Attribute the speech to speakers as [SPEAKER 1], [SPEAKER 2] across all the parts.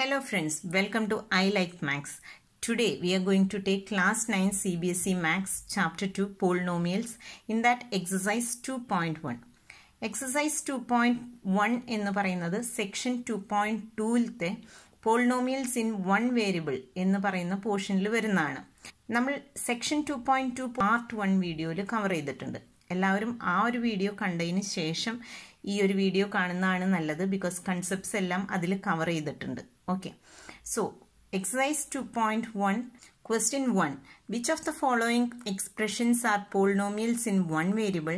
[SPEAKER 1] Hello friends, welcome to I Like Max. Today we are going to take class 9 CBSE Max chapter 2 polynomials in that exercise 2.1. Exercise two point one എന്ന് പറയുന്നത് section two point ടൂവിലത്തെ polynomials in one variable എന്ന് പറയുന്ന പോർഷനിൽ വരുന്നതാണ് നമ്മൾ section two point two part one വീഡിയോയിൽ cover ചെയ്തിട്ടുണ്ട് എല്ലാവരും ആ ഒരു വീഡിയോ കണ്ടതിന് ശേഷം ഈ ഒരു വീഡിയോ കാണുന്നതാണ് നല്ലത് ബിക്കോസ് കൺസെപ്റ്റ്സ് എല്ലാം അതിൽ കവർ ചെയ്തിട്ടുണ്ട് okay so exercise two point one question one which of the following expressions are polynomials in one variable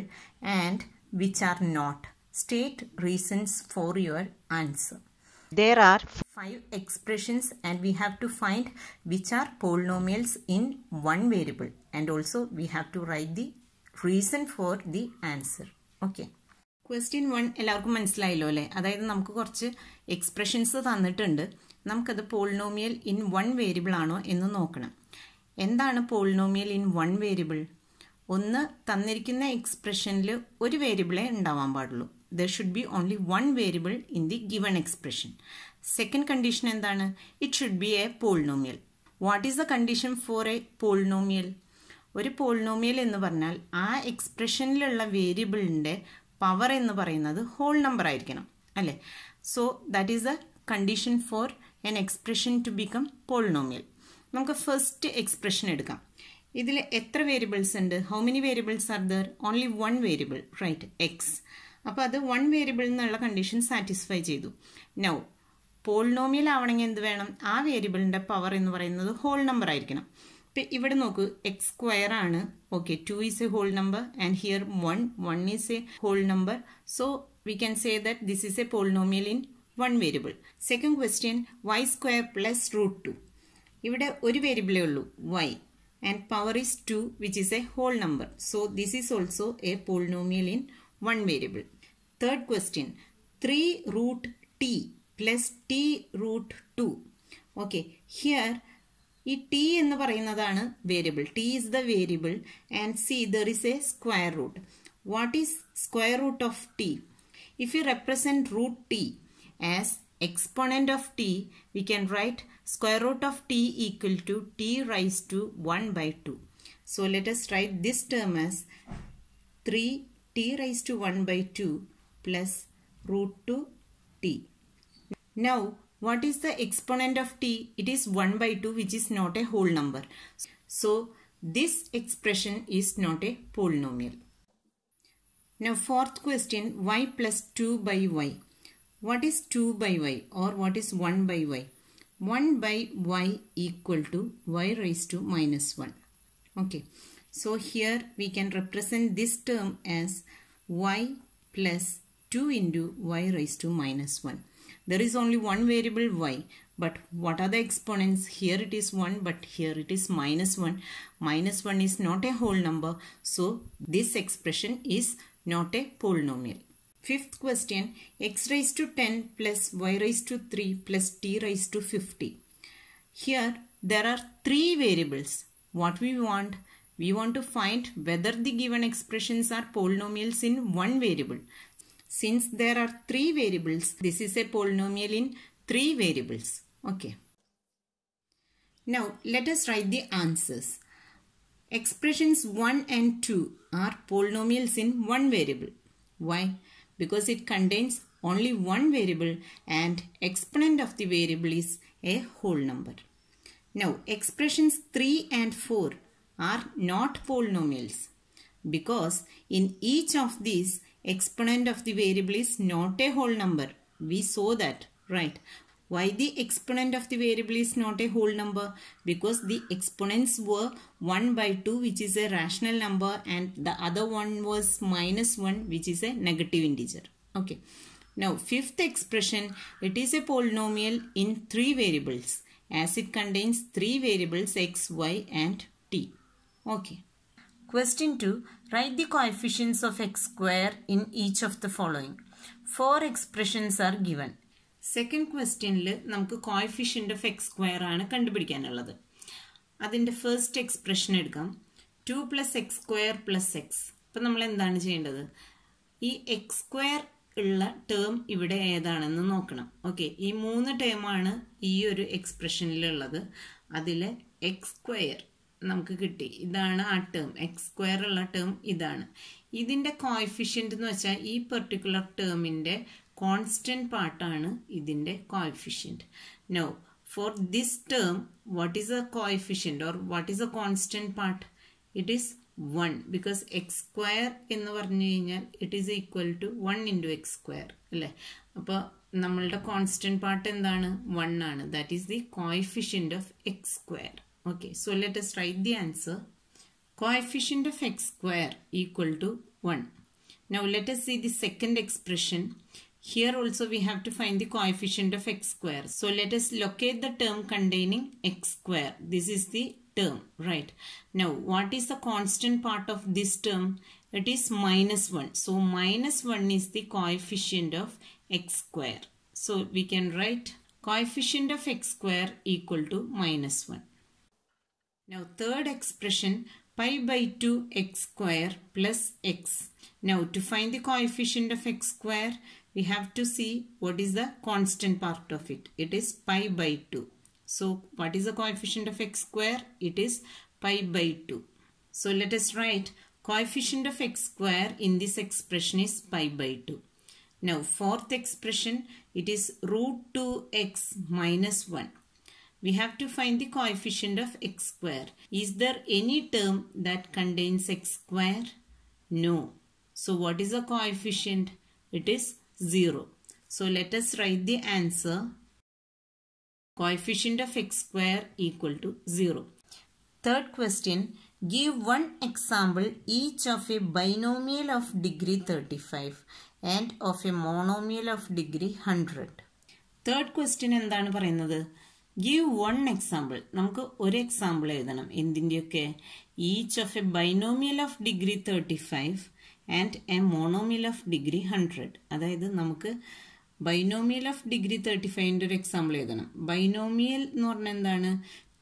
[SPEAKER 1] and which are not state reasons for your answer There are five expressions and we have to find which are polynomials in one variable and also we have to write the reason for the answer. Okay. Question one എല്ലാവർക്കും മനസ്സിലായല്ലോ അല്ലേ അതായത് നമുക്ക് കുറച്ച് expressions തന്നിട്ടുണ്ട് നമുക്കത് polynomial in one variable ആണോ എന്ന് നോക്കണം എന്താണ് പോളിനോമിയൽ ഇൻ വൺ വേരിയബിൾ ഒന്ന് തന്നിരിക്കുന്ന എക്സ്പ്രഷനിൽ ഒരു വേരിയബിളേ ഉണ്ടാവാൻ പാടുള്ളൂ there should be only one variable in the given expression second condition എന്താണ് it should be a polynomial what is the condition for a polynomial ഒരു പോളിനോമിയൽ എന്ന് പറഞ്ഞാൽ ആ എക്സ്പ്രഷനിലുള്ള വേരിയബിളിൻ്റെ പവർ എന്ന് പറയുന്നത് ഹോൾ നമ്പർ ആയിരിക്കണം അല്ലേ so that is a condition for an expression to become polynomial നമുക്ക് ഫസ്റ്റ് എക്സ്പ്രഷൻ എടുക്കാം ഇതിൽ എത്ര വേരിയബിൾസ് ഉണ്ട് how many variables are there only one variable right X അപ്പോൾ അത് വൺ വേരിയബിൾ എന്നുള്ള കണ്ടീഷൻ സാറ്റിസ്ഫൈ ചെയ്തു നൗ പോളിനോമിയൽ ആവണമെങ്കിൽ എന്ത് വേണം ആ വേരിയബിളിൻ്റെ പവർ എന്ന് പറയുന്നത് ഹോൾ നമ്പർ ആയിരിക്കണം ഇപ്പം ഇവിടെ നോക്കൂ എക്സ് സ്ക്വയർ ആണ് okay two is a whole number and here one one is a whole number so we can say that this is a polynomial in one variable second question Y square plus root two ഇവിടെ ഒരു വേരിയബിളേ ഉള്ളൂ Y and power is two which is a whole number so this is also a polynomial in one variable third question three root T plus T root two okay here T is the variable. T is the variable, and and there is a square root. What is square root of T? if you represent root t as exponent of t we can write square root of t equal to t raised to 1 by 2 so let us write this term as 3 t raised to 1 by 2 plus root 2 t now what is the exponent of t? It is 1 by 2 which is not a whole number. So this expression is not a polynomial. Now fourth question y plus 2 by y. What is 2 by y or what is 1 by y? 1 by y equal to y raised to minus 1. Okay. So here we can represent this term as y plus 2 into y raised to minus 1. There is only one variable y. But what are the exponents? Here it is 1 but here it is minus 1. Minus 1 is not a whole number. So this expression is not a polynomial. Fifth question, x raised to 10 plus y raised to 3 plus t raised to 50. Here there are three variables. What we want? We want to find whether the given expressions are polynomials in one variable. Since there are three variables, this is a polynomial in three variables. Okay. Now let us write the answers. Expressions 1 and 2 are polynomials in one variable. Why? Because it contains only one variable and exponent of the variable is a whole number. Now expressions 3 and 4 are not polynomials because in each of these exponent of the variable is not a whole number. We saw that, right? Why the exponent of the variable is not a whole number? Because the exponents were 1 by 2 which is a rational number and the other one was minus 1 which is a negative integer. Okay. Now fifth expression, it is a polynomial in 3 variables as it contains 3 variables x, y and t. Okay. Question 2. Write the coefficients of x square in each of the following. Four expressions are given. Second ക്വസ്റ്റ്യനിൽ നമുക്ക് coefficient of X square ആണ് കണ്ടുപിടിക്കാനുള്ളത് അതിൻ്റെ first expression എടുക്കാം two plus X square plus X അപ്പം നമ്മൾ എന്താണ് ചെയ്യേണ്ടത് ഈ എക്സ് സ്ക്വയർ ഉള്ള ടേം ഇവിടെ ഏതാണെന്ന് നോക്കണം ഓക്കെ ഈ മൂന്ന് ടേമാണ് ഈ ഒരു എക്സ്പ്രഷനിലുള്ളത് അതിൽ എക്സ് സ്ക്വയർ നമുക്ക് കിട്ടി ഇതാണ് ആ ടേം എക്സ് സ്ക്വയർ ഉള്ള ടേം ഇതാണ് ഇതിൻ്റെ കോയിഫിഷ്യൻ്റ് എന്ന് വെച്ചാൽ ഈ പെർട്ടിക്കുലർ ടേമിൻ്റെ കോൺസ്റ്റൻറ്റ് പാർട്ടാണ് ഇതിൻ്റെ coefficient no for this term what is a coefficient or what is a constant part it is one because X square എന്ന് പറഞ്ഞു കഴിഞ്ഞാൽ it is equal to one into X square അല്ലേ അപ്പോൾ നമ്മളുടെ constant part എന്താണ് one ആണ് that is the coefficient of X square Okay, so let us write the answer. Coefficient of x square equal to 1. Now let us see the second expression. Here also we have to find the coefficient of x square. So let us locate the term containing x square. This is the term, right? Now what is the constant part of this term? It is minus 1. So minus 1 is the coefficient of x square. So we can write coefficient of x square equal to minus 1. Now third expression pi by 2 x square plus x. Now to find the coefficient of x square we have to see what is the constant part of it. It is pi by 2. So what is the coefficient of x square? It is pi by 2. So let us write coefficient of x square in this expression is pi by 2. Now fourth expression it is root 2x minus 1. We have to find the coefficient of x square. Is there any term that contains x square? No. So what is the coefficient? It is 0. So let us write the answer. Coefficient of x square equal to 0. Third question. Give one example each of a binomial of degree 35 and of a monomial of degree 100. and then for another. Give one example നമുക്ക് ഒരു example എഴുതണം എന്തിൻ്റെയൊക്കെ each of a binomial of degree thirty five and a monomial of degree hundred അതായത് നമുക്ക് binomial of degree thirty ഫൈവിൻ്റെ ഒരു example എഴുതണം binomial എന്ന് പറഞ്ഞാൽ എന്താണ്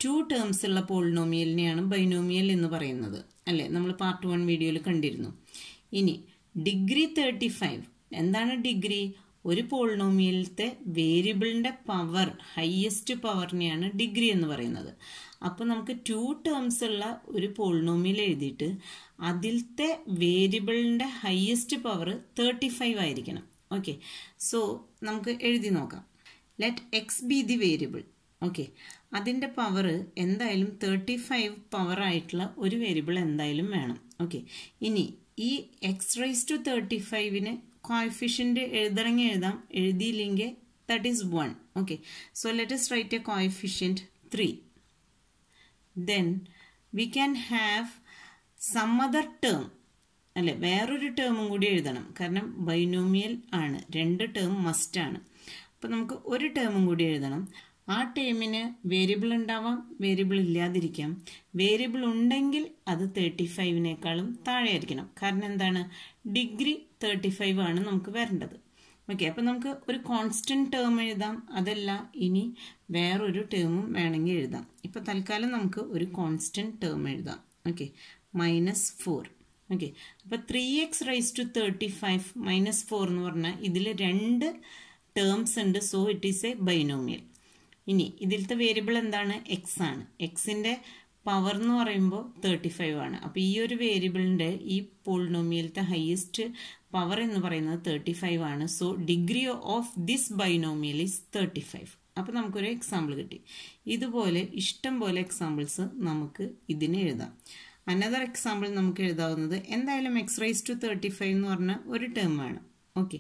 [SPEAKER 1] ടു ടേംസ് ഉള്ള പോളിനോമിയലിനെയാണ് ബൈനോമിയൽ എന്ന് പറയുന്നത് അല്ലേ നമ്മൾ പാർട്ട് വൺ വീഡിയോയിൽ കണ്ടിരുന്നു ഇനി ഡിഗ്രി തേർട്ടി ഫൈവ് എന്താണ് ഡിഗ്രി ഒരു പോളിനോമിയലിലത്തെ വേരിയബിളിൻ്റെ പവർ ഹയ്യസ്റ്റ് പവറിനെയാണ് ഡിഗ്രി എന്ന് പറയുന്നത് അപ്പോൾ നമുക്ക് ടു ടേംസ് ഉള്ള ഒരു പോളിനോമിയൽ എഴുതിയിട്ട് അതിലത്തെ വേരിയബിളിൻ്റെ ഹയ്യസ്റ്റ് പവർ തേർട്ടി ഫൈവ് ആയിരിക്കണം ഓക്കെ സോ നമുക്ക് എഴുതി നോക്കാം let X be the variable okay അതിൻ്റെ പവർ എന്തായാലും തേർട്ടി ഫൈവ് പവർ ആയിട്ടുള്ള ഒരു വേരിയബിൾ എന്തായാലും വേണം ഓക്കെ ഇനി ഈ എക്സ് റൈസ് ടു തേർട്ടി ഫൈവിന് കോയിഫിഷ്യൻ്റ് എഴുതണമെങ്കിൽ എഴുതാം എഴുതിയില്ലെങ്കിൽ that is one okay so let's write a coefficient three then we can have some other term അല്ലെ വേറൊരു ടേമും കൂടി എഴുതണം കാരണം ബൈനോമിയൽ ആണ് രണ്ട് ടേം മസ്റ്റാണ് അപ്പോൾ നമുക്ക് ഒരു ടേമും കൂടി എഴുതണം ആ ടേമിന് വേരിയബിൾ ഉണ്ടാവാം വേരിയബിൾ ഇല്ലാതിരിക്കാം വേരിയബിൾ ഉണ്ടെങ്കിൽ അത് തേർട്ടി ഫൈവിനേക്കാളും ആയിരിക്കണം കാരണം എന്താണ് ഡിഗ്രി തേർട്ടി ഫൈവ് ആണ് നമുക്ക് വരേണ്ടത് ഓക്കെ അപ്പം നമുക്ക് ഒരു കോൺസ്റ്റൻറ്റ് ടേം എഴുതാം അതല്ല ഇനി വേറൊരു ടേമും വേണമെങ്കിൽ എഴുതാം ഇപ്പം തൽക്കാലം നമുക്ക് ഒരു കോൺസ്റ്റൻറ്റ് ടേം എഴുതാം ഓക്കെ മൈനസ് ഫോർ ഓക്കെ അപ്പോൾ three X raise to thirty five minus four എന്ന് പറഞ്ഞാൽ ഇതിൽ രണ്ട് ടേംസ് ഉണ്ട് so it is a binomial ഇനി ഇതിലത്തെ വേരിയബിൾ എന്താണ് എക്സ് ആണ് എക്സിൻ്റെ പവർ എന്ന് പറയുമ്പോൾ തേർട്ടി ഫൈവ് ആണ് അപ്പോൾ ഈ ഒരു വേരിയബിളിൻ്റെ ഈ പോളിനോമിയലത്തെ ഹയസ്റ്റ് പവർ എന്ന് പറയുന്നത് തേർട്ടി ഫൈവ് ആണ് so degree of this binomial is thirty five അപ്പോൾ നമുക്കൊരു എക്സാമ്പിൾ കിട്ടി ഇതുപോലെ ഇഷ്ടം പോലെ എക്സാമ്പിൾസ് നമുക്ക് ഇതിന് എഴുതാം അനദർ എക്സാമ്പിൾ നമുക്ക് എഴുതാവുന്നത് എന്തായാലും X raise to thirty five എന്ന് പറഞ്ഞ ഒരു ടേം ആണ് ഓക്കെ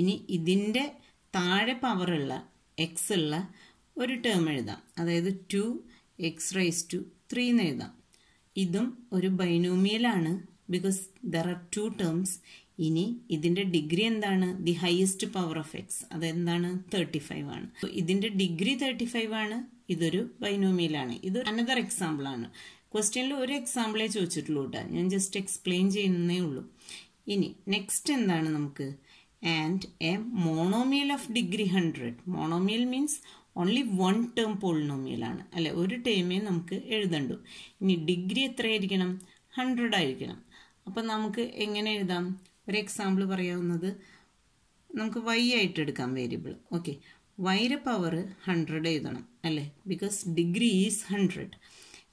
[SPEAKER 1] ഇനി ഇതിൻ്റെ താഴെ പവറുള്ള എക്സ് ഉള്ള ഒരു ടേം എഴുതാം അതായത് two X raise to three എന്ന് എഴുതാം ഇതും ഒരു ബൈനോമിയലാണ് because there are two terms ഇനി ഇതിന്റെ ഡിഗ്രി എന്താണ് the highest power of X അതെന്താണ് തേർട്ടി ഫൈവ് ആണ് ഇതിന്റെ ഡിഗ്രി തേർട്ടി ഫൈവ് ആണ് ഇതൊരു ആണ് ഇത് അനദർ എക്സാമ്പിൾ ആണ് ക്വസ്റ്റ്യനിൽ ഒരു എക്സാമ്പിളേ ചോദിച്ചിട്ടുള്ളൂ കേട്ടോ ഞാൻ ജസ്റ്റ് എക്സ്പ്ലെയിൻ ചെയ്യുന്നേ ഉള്ളൂ ഇനി നെക്സ്റ്റ് എന്താണ് നമുക്ക് and a monomial of degree hundred monomial means only one term ആണ് അല്ലെ ഒരു ടേമേ നമുക്ക് എഴുതണ്ടു ഇനി ഡിഗ്രി എത്രയായിരിക്കണം ഹൺഡ്രഡ് ആയിരിക്കണം അപ്പം നമുക്ക് എങ്ങനെ എഴുതാം ഒരു എക്സാമ്പിൾ പറയാവുന്നത് നമുക്ക് വൈ ആയിട്ട് എടുക്കാം വേരിയബിൾ ഓക്കെ വൈര പവർ ഹൺഡ്രഡ് എഴുതണം അല്ലേ ബിക്കോസ് ഡിഗ്രി ഈസ് ഹൺഡ്രഡ്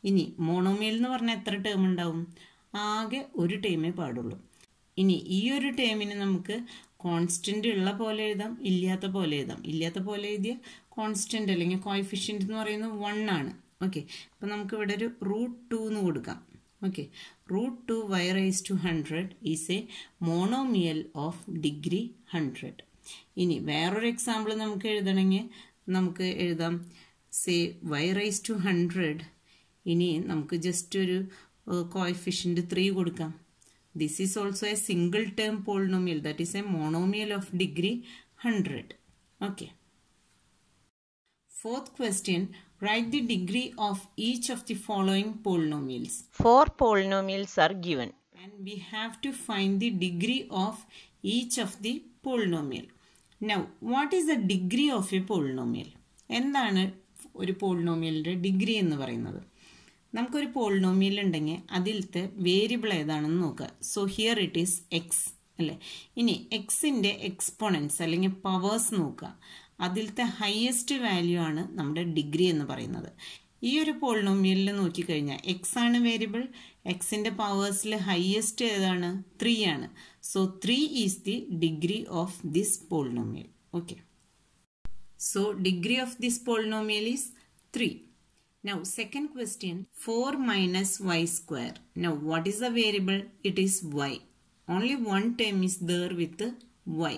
[SPEAKER 1] ഇനി മോണോമിയൽ എന്ന് പറഞ്ഞാൽ എത്ര ടേം ഉണ്ടാവും ആകെ ഒരു ടേമേ പാടുള്ളൂ ഇനി ഈ ഒരു ടേമിന് നമുക്ക് കോൺസ്റ്റൻ്റ് ഉള്ള പോലെ എഴുതാം ഇല്ലാത്ത പോലെ എഴുതാം ഇല്ലാത്ത പോലെ എഴുതിയ കോൺസ്റ്റൻ്റ് അല്ലെങ്കിൽ കോയിഫിഷ്യൻ്റ് എന്ന് പറയുന്നത് വൺ ആണ് ഓക്കെ അപ്പം നമുക്കിവിടെ ഒരു റൂട്ട് ടു എന്ന് കൊടുക്കാം okay root two Y raise to hundred is a monomial of degree hundred ഇനി വേറൊരു എക്സാമ്പിൾ നമുക്ക് എഴുതണമെങ്കിൽ നമുക്ക് എഴുതാം say Y raise to hundred ഇനി നമുക്ക് ജസ്റ്റ് ഒരു കോയിഫിഷ്യൻ്റ് ത്രീ കൊടുക്കാം this is also a single term polynomial that is a monomial of degree hundred okay fourth question Write the degree of each of the following polynomials. Four polynomials are given. And we have to find the degree of each of the polynomial. Now, what is the degree of a polynomial? എന്താണ് ഒരു പോളിനോമിയലിൻ്റെ degree എന്ന് പറയുന്നത് നമുക്കൊരു polynomial ഉണ്ടെങ്കിൽ അതിലത്തെ variable ഏതാണെന്ന് നോക്കുക so here it is X അല്ലേ ഇനി എക്സിൻ്റെ എക്സ്പോണൻസ് അല്ലെങ്കിൽ പവേഴ്സ് നോക്കുക അതിലത്തെ ഹയസ്റ്റ് വാല്യൂ ആണ് നമ്മുടെ ഡിഗ്രി എന്ന് പറയുന്നത് ഈ ഒരു പോളിനോമിയലിൽ നോക്കിക്കഴിഞ്ഞാൽ എക്സ് ആണ് വേരിയബിൾ എക്സിൻ്റെ പവേഴ്സിൽ ഹയസ്റ്റ് ഏതാണ് ത്രീ ആണ് so three is the degree of this polynomial okay so degree of this polynomial is three now second question four minus y square now what is the variable it is y only one time is there with y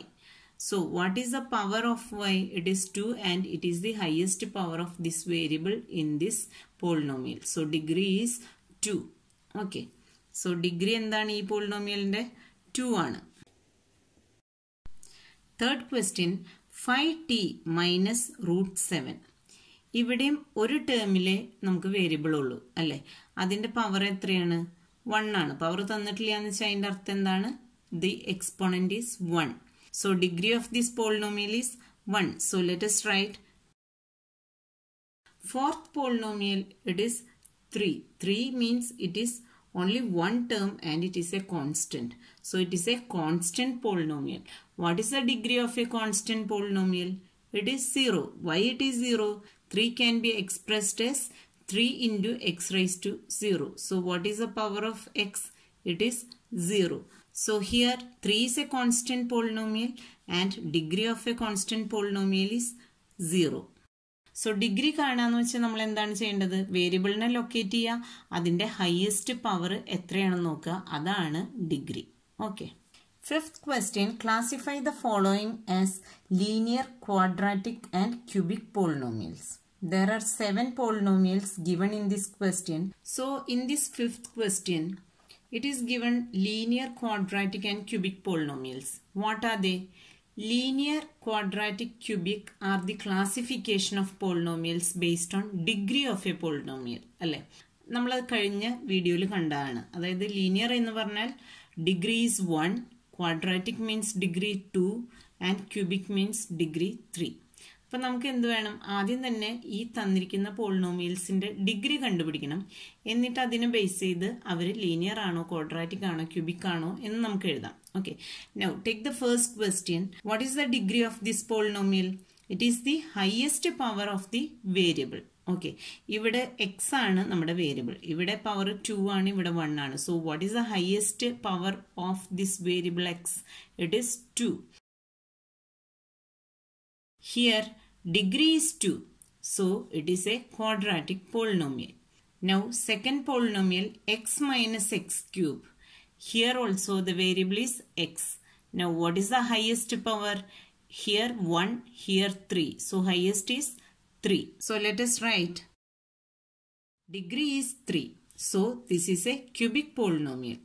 [SPEAKER 1] So what is the power of y? It is 2 and it is the highest power of this variable in this polynomial. So degree is 2. Okay. So degree എന്താണ് ഈ പോളിനോമിയലിൻ്റെ two ആണ് third question five t minus root seven ഇവിടെയും ഒരു ടേമിലെ നമുക്ക് variable ഉള്ളൂ അല്ലേ അതിൻ്റെ പവർ എത്രയാണ് വൺ ആണ് പവർ തന്നിട്ടില്ല എന്ന് വെച്ചാൽ അതിൻ്റെ അർത്ഥം എന്താണ് the exponent is one So degree of this polynomial is 1. So let us write fourth polynomial it is 3. 3 means it is only one term and it is a constant. So it is a constant polynomial. What is the degree of a constant polynomial? It is 0. Why it is 0? 3 can be expressed as 3 into x raised to 0. So what is the power of x? It is 0. So here 3 is a constant polynomial and degree of a constant polynomial is 0. So degree കാണാന്ന് വെച്ചാൽ നമ്മൾ എന്താണ് ചെയ്യേണ്ടത് വേരിയബിളിനെ locate ചെയ്യുക അതിൻ്റെ highest power എത്രയാണെന്ന് നോക്കുക അതാണ് degree okay fifth question classify the following as linear quadratic and cubic polynomials there are seven polynomials given in this question so in this fifth question It is given linear, quadratic and cubic polynomials. What are they? Linear, quadratic, cubic are the classification of polynomials based on degree of a polynomial. alle അല്ലേ നമ്മളത് കഴിഞ്ഞ വീഡിയോയിൽ കണ്ടതാണ് അതായത് linear എന്ന് പറഞ്ഞാൽ degree is one quadratic means degree two and cubic means degree three അപ്പൊ നമുക്ക് എന്ത് വേണം ആദ്യം തന്നെ ഈ തന്നിരിക്കുന്ന പോളിനോമിയൽസിന്റെ ഡിഗ്രി കണ്ടുപിടിക്കണം എന്നിട്ട് അതിനെ ബേസ് ചെയ്ത് അവർ ലീനിയർ ആണോ ക്വാഡ്രാറ്റിക് ആണോ ക്യൂബിക് ആണോ എന്ന് നമുക്ക് എഴുതാം okay now take the first question what is the degree of this polynomial it is the highest power of the variable okay ഇവിടെ എക്സ് ആണ് നമ്മുടെ വേരിയബിൾ ഇവിടെ പവർ ടു ആണ് ഇവിടെ വൺ ആണ് so what is the highest power of this variable x it is two here Degree is 2. So it is a quadratic polynomial. Now second polynomial x minus x cube. Here also the variable is x. Now what is the highest power? Here 1, here 3. So highest is 3. So let us write. Degree is 3. So this is a cubic polynomial.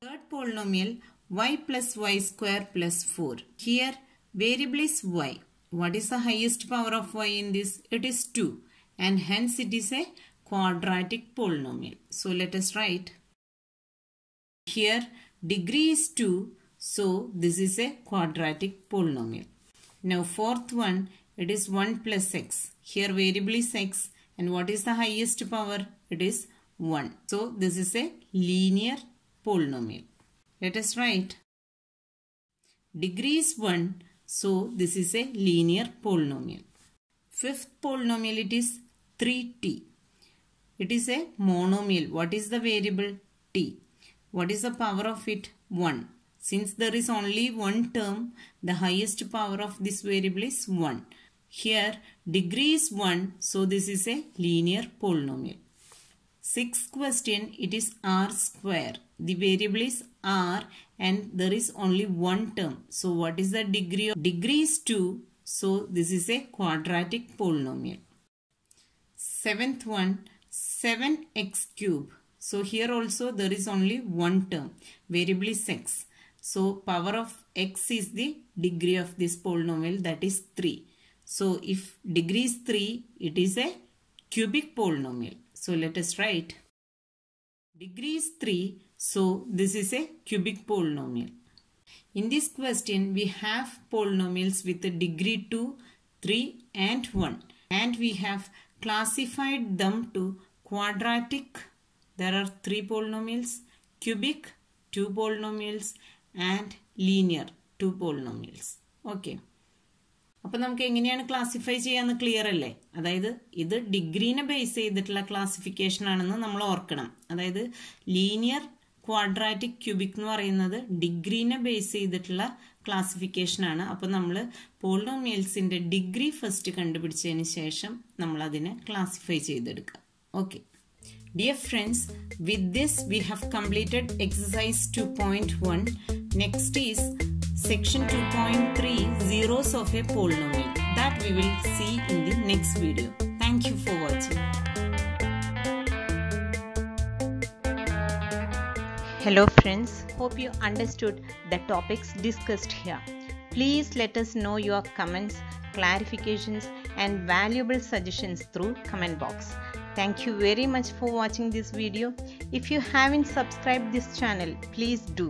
[SPEAKER 1] Third polynomial y plus y square plus 4. Here variable is y. What is the highest power of y in this? It is 2 and hence it is a quadratic polynomial. So let us write. Here degree is 2 so this is a quadratic polynomial. Now fourth one it is 1 plus x. Here variable is x and what is the highest power? It is 1. So this is a linear polynomial. Let us write. Degree is 1 so this is a linear polynomial. Fifth polynomial it is 3t. It is a monomial. What is the variable? t. What is the power of it? 1. Since there is only one term, the highest power of this variable is 1. Here degree is 1. So this is a linear polynomial. Sixth question, it is r square. The variable is r and there is only one term. So what is the degree? Degree is 2. So this is a quadratic polynomial. Seventh one, 7x cube. So here also there is only one term. Variable is x. So power of x is the degree of this polynomial that is 3. So if degree is 3, it is a cubic polynomial. So let us write degree is 3 so this is a cubic polynomial. In this question we have polynomials with a degree 2, 3 and 1 and we have classified them to quadratic there are 3 polynomials, cubic 2 polynomials and linear 2 polynomials. Okay. അപ്പൊ നമുക്ക് എങ്ങനെയാണ് classify ചെയ്യാന്ന് clear അല്ലേ അതായത് ഇത് ഡിഗ്രീനെ base ചെയ്തിട്ടുള്ള classification ആണെന്ന് നമ്മൾ ഓർക്കണം അതായത് ലീനിയർ ക്വാഡ്രാറ്റിക് ക്യൂബിക് എന്ന് പറയുന്നത് ഡിഗ്രീനെ ബേസ് ചെയ്തിട്ടുള്ള ക്ലാസിഫിക്കേഷൻ ആണ് അപ്പൊ നമ്മൾ പോളിനോമിയൽസിന്റെ ഡിഗ്രി ഫസ്റ്റ് കണ്ടുപിടിച്ചതിന് ശേഷം നമ്മൾ അതിനെ ക്ലാസിഫൈ ചെയ്തെടുക്കുക okay with this we have completed exercise two point 2.1. Next is section 2.3 zeros of a polynomial that we will see in the next video. Thank you for watching. Hello friends, hope you understood the topics discussed here. Please let us know your comments, clarifications and valuable suggestions through comment box. Thank you very much for watching this video. If you haven't subscribed this channel, please do.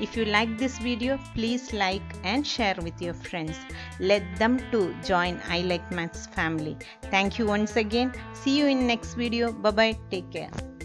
[SPEAKER 1] If you like this video, please like and share with your friends. Let them too join I Like Maths family. Thank you once again. See you in next video. Bye-bye. Take care.